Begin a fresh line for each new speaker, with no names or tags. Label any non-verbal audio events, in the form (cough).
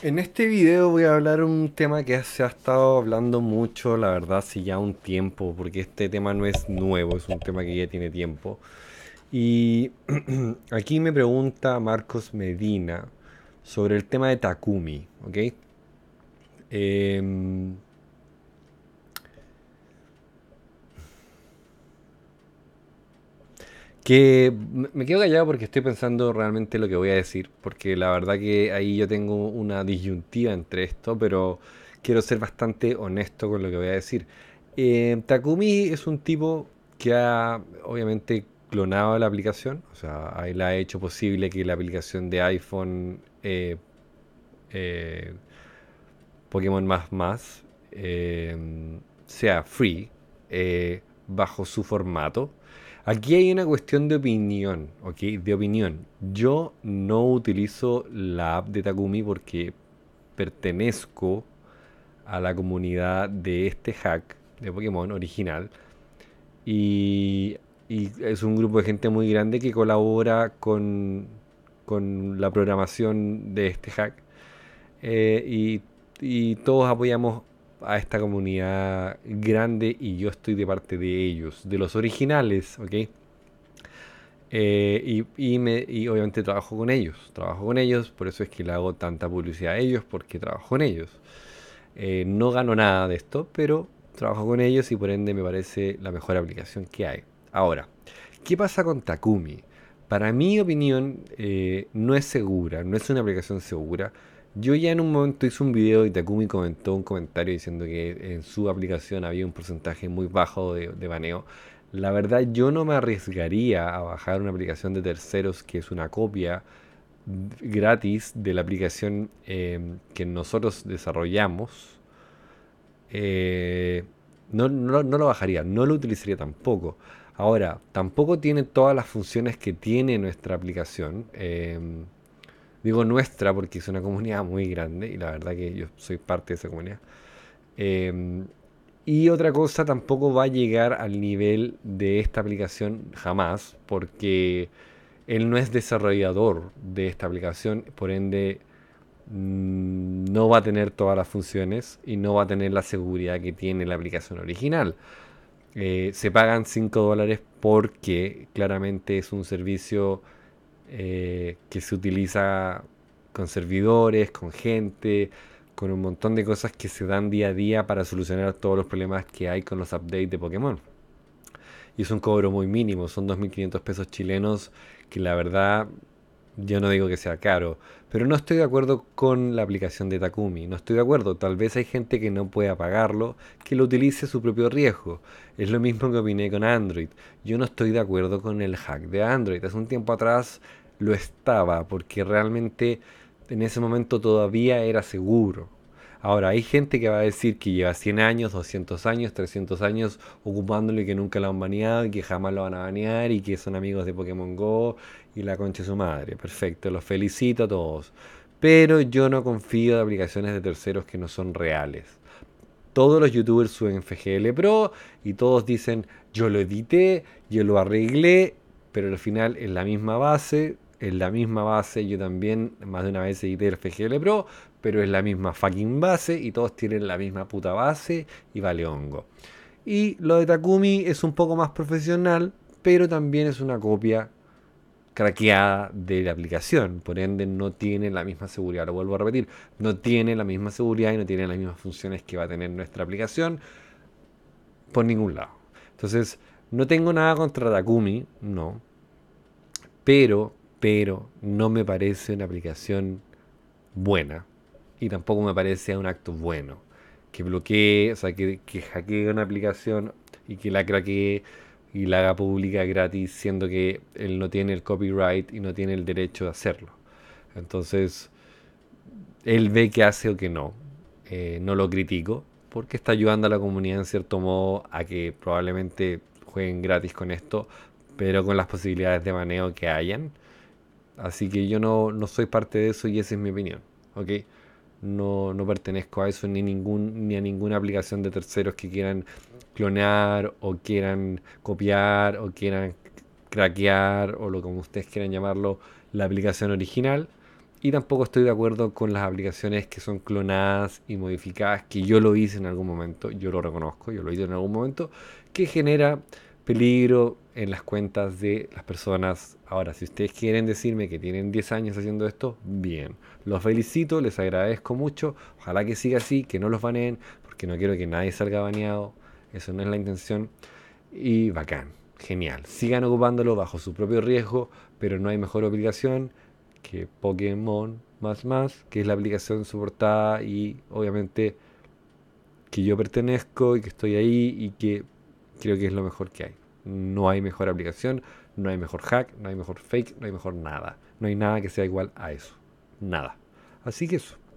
En este video voy a hablar un tema que se ha estado hablando mucho, la verdad, si ya un tiempo, porque este tema no es nuevo, es un tema que ya tiene tiempo. Y (clears throat) aquí me pregunta Marcos Medina sobre el tema de Takumi, ¿ok? Eh, Que me quedo callado porque estoy pensando realmente lo que voy a decir, porque la verdad que ahí yo tengo una disyuntiva entre esto, pero quiero ser bastante honesto con lo que voy a decir. Eh, Takumi es un tipo que ha obviamente clonado la aplicación, o sea, él ha hecho posible que la aplicación de iPhone eh, eh, Pokémon más más sea free bajo su formato Aquí hay una cuestión de opinión, ¿ok? De opinión. Yo no utilizo la app de Takumi porque pertenezco a la comunidad de este hack de Pokémon original. Y, es un grupo de gente muy grande que colabora con, la programación de este hack. Eh, y todos apoyamos a esta comunidad grande y yo estoy de parte de ellos, de los originales, ¿ok? Eh, y, y, me, obviamente trabajo con ellos, trabajo con ellos, por eso es que le hago tanta publicidad a ellos, porque trabajo con ellos. Eh, no gano nada de esto, pero trabajo con ellos y por ende me parece la mejor aplicación que hay. Ahora, ¿qué pasa con Takumi? Para mi opinión, eh, no es segura, no es una aplicación segura yo ya en un momento hice un video y Takumi comentó un comentario diciendo que en su aplicación había un porcentaje muy bajo de, baneo. La verdad yo no me arriesgaría a bajar una aplicación de terceros que es una copia gratis de la aplicación em, que nosotros desarrollamos. Eh, no, no, no, lo bajaría, no lo utilizaría tampoco. Ahora, tampoco tiene todas las funciones que tiene nuestra aplicación. Eh, digo nuestra porque es una comunidad muy grande y la verdad que yo soy parte de esa comunidad. Em, y otra cosa, tampoco va a llegar al nivel de esta aplicación jamás porque él no es desarrollador de esta aplicación, por ende mm, no va a tener todas las funciones y no va a tener la seguridad que tiene la aplicación original. Eh, se pagan 5 dólares porque claramente es un servicio eh, que se utiliza con servidores, con gente, con un montón de cosas que se dan día a día para solucionar todos los problemas que hay con los updates de Pokémon. Y es un cobro muy mínimo, son 2.500 pesos chilenos, que la verdad yo no digo que sea caro, pero no estoy de acuerdo con la aplicación de Takumi. No estoy de acuerdo. Tal vez hay gente que no pueda pagarlo, que lo utilice a su propio riesgo. Es lo mismo que opiné con Android. Yo no estoy de acuerdo con el hack de Android. Hace un tiempo atrás lo estaba, porque realmente en ese momento todavía era seguro. Ahora, hay gente que va a decir que lleva 100 años, 200 años, 300 años ocupándolo y que nunca lo han baneado y que jamás lo van a banear y que son amigos de Pokémon Go y la concha de su madre. Perfecto, los felicito a todos. Pero yo no confío de aplicaciones de terceros que no son reales. Todos los youtubers suben FGL Pro y todos dicen yo lo edité, yo lo arreglé, pero al final es la misma base, en la misma base. Yo también más de una vez edité el FGL Pro, pero es la misma fucking base y todos tienen la misma puta base y vale hongo. Y lo de Takumi es un poco más profesional, pero también es una copia craqueada de la aplicación, por ende no tiene la misma seguridad, lo vuelvo a repetir, no tiene la misma seguridad y no tiene las mismas funciones que va a tener nuestra aplicación por ningún lado. Entonces, no tengo nada contra Takumi, no, pero, pero no me parece una aplicación buena y tampoco me parece un acto bueno. Que bloquee, o sea, que, que hackee una aplicación y que la craquee y la haga pública gratis, siendo que él no tiene el copyright y no tiene el derecho de hacerlo. Entonces, él ve que hace o que no. Eh, no lo critico, porque está ayudando a la comunidad en cierto modo a que probablemente jueguen gratis con esto, pero con las posibilidades de manejo que hayan. Así que yo no, no soy parte de eso y esa es mi opinión. ¿ok? no, no pertenezco a eso ni, ningún, ni a ninguna aplicación de terceros que quieran clonar o quieran copiar o quieran craquear o lo como ustedes quieran llamarlo, la aplicación original. Y tampoco estoy de acuerdo con las aplicaciones que son clonadas y modificadas, que yo lo hice en algún momento, yo lo reconozco, yo lo hice en algún momento, que genera peligro en las cuentas de las personas. Ahora, si ustedes quieren decirme que tienen 10 años haciendo esto, bien. Los felicito, les agradezco mucho. Ojalá que siga así, que no los baneen, porque no quiero que nadie salga baneado. Eso no es la intención. Y bacán, genial. Sigan ocupándolo bajo su propio riesgo, pero no hay mejor obligación que Pokémon más más, que es la aplicación soportada y obviamente que yo pertenezco y que estoy ahí y que creo que es lo mejor que hay. No hay mejor aplicación, no hay mejor hack, no hay mejor fake, no hay mejor nada. No hay nada que sea igual a eso. Nada. Así que eso.